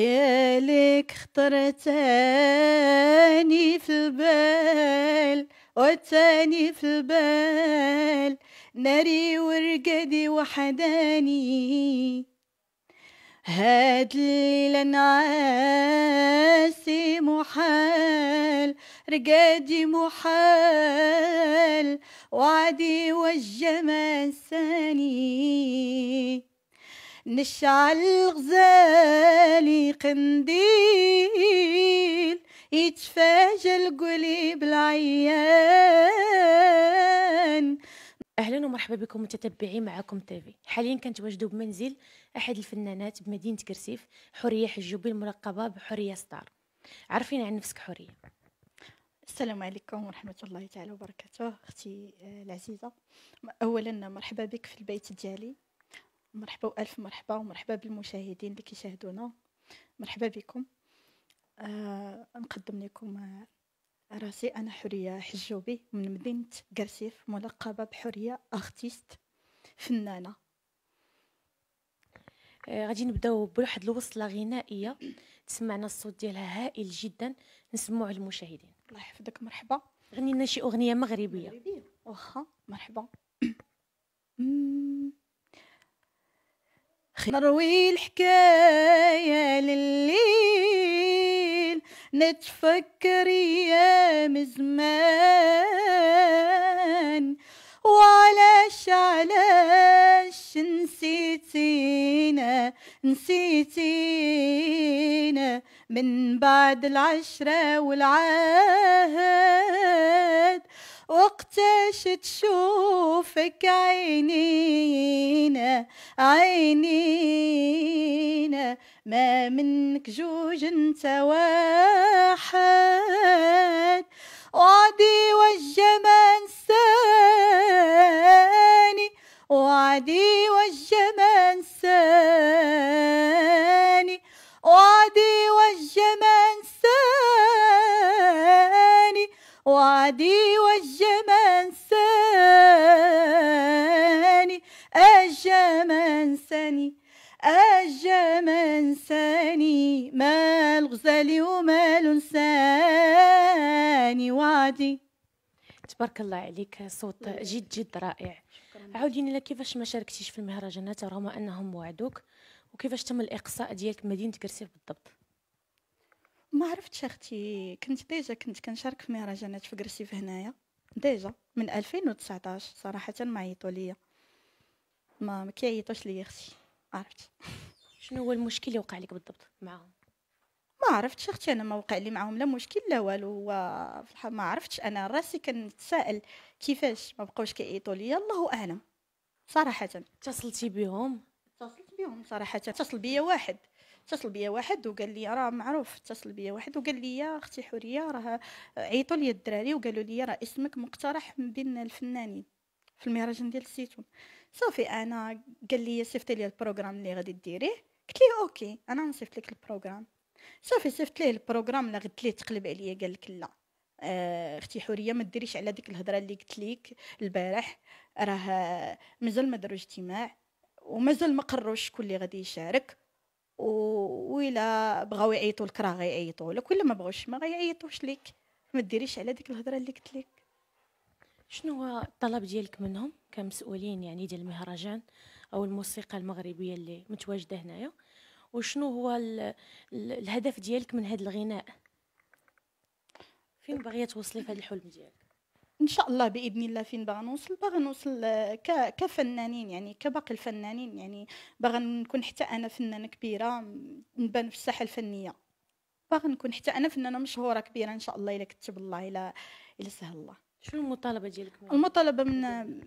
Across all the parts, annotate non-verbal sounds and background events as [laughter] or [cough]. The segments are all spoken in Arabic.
ليالك خطرتاني في البال وتاني في البال ناري ورقدي وحداني هاد الليلة نعاسي محال رقادي محال وعدي والجمال ساني نشعل الغزالي قنديل يتفاجا القلي بالعيان اهلا ومرحبا بكم متتبعين معكم تيفي حاليا كنتواجدوا بمنزل احد الفنانات بمدينه كرسيف حوريه حجوبي الملقبه بحوريه ستار عرفينا عن نفسك حوريه السلام عليكم ورحمة الله تعالى وبركاته أختي آه، العزيزة أولا مرحبا بك في البيت ديالي مرحبا والف مرحبا ومرحبا بالمشاهدين اللي كيشاهدونا مرحبا بكم آه نقدم لكم آه راسي انا حوريه حجوبي من مدينه قرسيف ملقبه بحوريه ارتيست فنانه آه غادي نبداو بواحد الوصله غنائيه تسمعنا الصوت ديالها هائل جدا نسمعوا المشاهدين الله يحفظك مرحبا غني لنا شي اغنيه مغربيه مغربيه واخا مرحبا [clears throat] أمم. نروي الحكاية لليل نتفكر يا مزمان وعلاش علاش نسيتينا نسيتينا من بعد العشرة والعهد وقتاش تشوفك عينينا عينينا ما منك جوج انت واحد وعدي والجمال ساني وعدي والجمال ساني وعدي والجمال ساني وعدي والجمال أنساني ما أنساني ما الغزال وما الإنساني وعدي تبارك الله عليك صوت جد جد رائع عاوديني لك كيفاش ما شاركتيش في المهرجانات رغم انهم وعدوك وكيفاش تم الاقصاء ديالك مدينه كرسيف بالضبط ما عرفتش اختي كنت ديجا كنت كنشارك في مهرجانات في كرسيف هنايا ديجا من 2019 صراحه ما عيطوا ليا ما ما كيعيطوش ليا اختي عرفت [laughs] شنو هو المشكل اللي وقع لك بالضبط معاهم ما عرفتش اختي انا ما وقع لي معاهم لا مشكل لا والو هو ما عرفتش انا راسي كنتسائل كيفاش ما بقاوش كيعيطوا لي الله اعلم صراحه اتصلتي بهم اتصلت بهم صراحه اتصل بيا واحد اتصل بيا واحد وقال لي راه معروف اتصل بيا واحد وقال لي يا اختي حوريه راه عيطوا لي الدراري وقالوا لي راه اسمك مقترح من بين الفنانين في المهرجان ديال الزيتون صافي انا قال لي صيفط لي البروغرام اللي غادي ديريه قلت ليه اوكي انا نصيفط لك البروغرام صافي صيفط ليه البروغرام اللي غدت ليه تقلب عليا قال لك لا آه، اختي حوريه ما ديريش على ديك الهضره اللي قلت لك البارح راه مازال ما داروا اجتماع ومازال ما قروش شكون اللي غادي يشارك و ويلا بغاو يعيطوا لك راه غيعيطوا لك ولا ما بغوش ما غيعيطوش ليك ما ديريش على ديك الهضره اللي قلت لك شنو هو الطلب ديالك منهم كمسؤولين يعني ديال المهرجان او الموسيقى المغربيه اللي متواجده هنايا وشنو هو الـ الـ الهدف ديالك من هذا الغناء فين باغيه توصلي في هذا الحلم ديالك ان شاء الله باذن الله فين باغا نوصل باغا نوصل آه، كفنانين يعني كباقي الفنانين يعني باغا نكون حتى انا فنانه كبيره نبان في الساحه الفنيه باغا نكون حتى انا فنانه مشهوره كبيره ان شاء الله الا كتب الله الا الا سهل الله شنو المطالبه ديالكم المطالبه من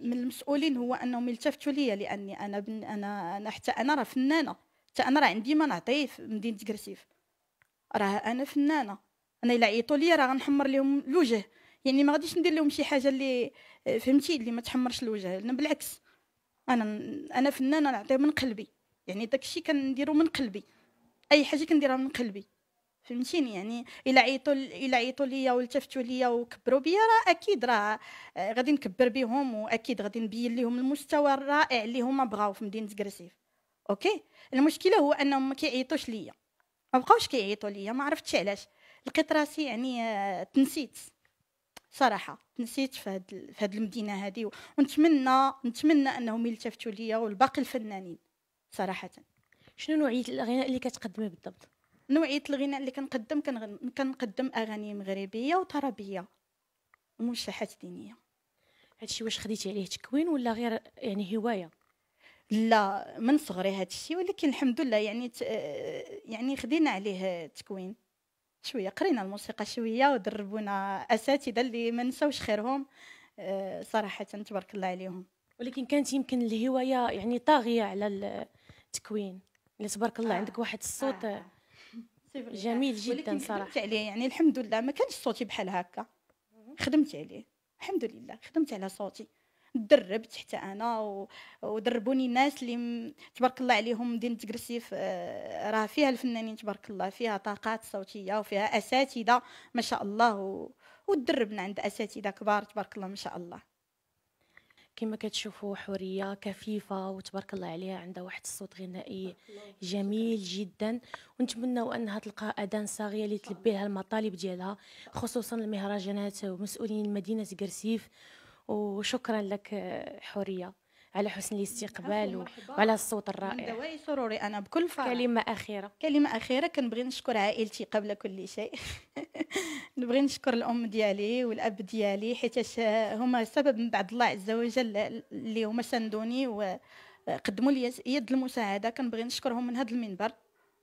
من المسؤولين هو انهم يلتفتوا ليا لاني انا بن انا انا حتى انا راه فنانه حتى انا راه عندي ما نعطيه في مدينه كرسيف راه انا فنانه انا الا عيطوا ليا راه غنحمر لهم الوجه يعني ما غاديش ندير لهم شي حاجه اللي فهمتي اللي ما تحمرش الوجه انا بالعكس انا انا فنانه نعطيه من قلبي يعني داكشي كنديرو من قلبي اي حاجه كنديرها من قلبي فهمتيني يعني الا عيطوا الا عيطوا ليا والتفتوا ليا وكبروا بيا راه اكيد راه آه، غادي نكبر بهم واكيد غادي نبين لهم المستوى الرائع اللي هما بغاو في مدينه كرسيف اوكي المشكله هو انهم ما كيعيطوش ليا ما بقاوش كيعيطوا ليا ما عرفتش علاش لقيت راسي يعني آه، تنسيت صراحه تنسيت في هاد في هاد المدينه هذه ونتمنى نتمنى انهم يلتفتوا ليا والباقي الفنانين صراحه شنو نوعيه الاغناء اللي كتقدمي بالضبط نوعيه الغناء اللي كنقدم كنقدم اغاني مغربيه وطربيه وملحات دينيه هادشي واش خديتي عليه تكوين ولا غير يعني هوايه لا من صغري هذا الشيء ولكن الحمد لله يعني ت... يعني خدينا عليه تكوين شويه قرينا الموسيقى شويه ودربونا اساتذه اللي ما نساوش خيرهم آه، صراحه تبارك الله عليهم ولكن كانت يمكن الهوايه يعني طاغيه على التكوين اللي تبارك الله آه. عندك واحد الصوت آه. جميل جدا ولكن صراحه خدمت عليه يعني الحمد لله ما كانش صوتي بحال هكا خدمت عليه الحمد لله خدمت على صوتي دربت حتى انا و... ودربوني الناس اللي م... تبارك الله عليهم دين تكرسيف راه فيها الفنانين تبارك الله فيها طاقات صوتيه وفيها اساتذه ما شاء الله و... ودربنا عند اساتذه كبار تبارك الله ما شاء الله كما كتشوفوا حوريه كفيفه وتبارك الله عليها عندها واحد الصوت غنائي جميل جدا ونتمنوا انها تلقى اذان صاغيه اللي تلبي لها المطالب ديالها خصوصا المهرجانات ومسؤولين مدينه كرسيف وشكرا لك حوريه على حسن الاستقبال وعلى الصوت الرائع دواي سروري انا بكل فرح كلمه اخيره كلمه اخيره كنبغي نشكر عائلتي قبل كل شيء [laughs] نبغي نشكر الام ديالي والاب ديالي حيت هما سبب من بعد الله عز وجل اللي هما ساندوني وقدموا لي يد المساعده كنبغي نشكرهم من هذا المنبر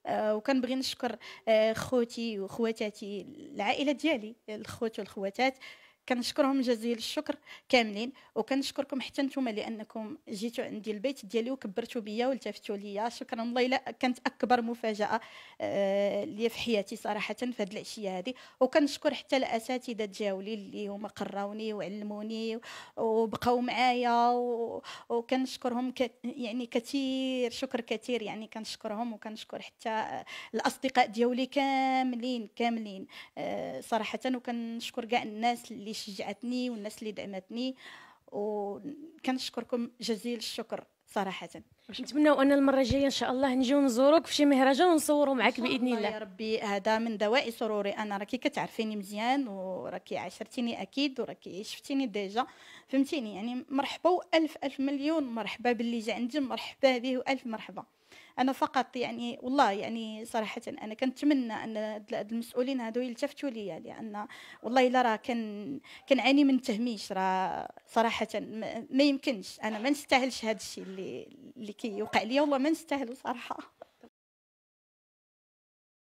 آه، وكنبغي نشكر آه، خوتي وخواتاتي العائله ديالي الخوت والخواتات كنشكرهم جزيل الشكر كاملين وكنشكركم حتى نتوما لانكم جيتوا عندي البيت ديالي وكبرتوا بيا والتفتوا ليا شكرا والله كانت اكبر مفاجاه آه، لي في حياتي صراحه في هذه العشيه هذه وكنشكر حتى الاساتذه جاولي اللي هما قراوني وعلموني وبقاو معايا وكنشكرهم ك... يعني كثير شكر كثير يعني كنشكرهم وكنشكر حتى الاصدقاء ديالي كاملين كاملين آه، صراحه وكنشكر كاع الناس اللي شجعتني والناس اللي دعمتني وكنشكركم جزيل الشكر صراحة نتمنى أن المرة الجاية إن شاء الله نجيو نزوروك في شي مهرجان ونصوروا معك بإذن الله يا ربي هذا من دواء سروري أنا راكي كتعرفيني مزيان وراكي عاشرتيني أكيد وراكي شفتيني ديجا فهمتيني يعني مرحبا وألف ألف مليون مرحبا باللي جا عندي مرحبا به وألف مرحبا انا فقط يعني والله يعني صراحه انا كنتمنى ان المسؤولين هادو يلتفتوا ليا لان والله الا راه كان كنعاني من تهميش راه صراحه ما يمكنش انا ما نستاهلش هذا الشيء اللي اللي كيوقع كي ليا والله ما نستاهلو صراحه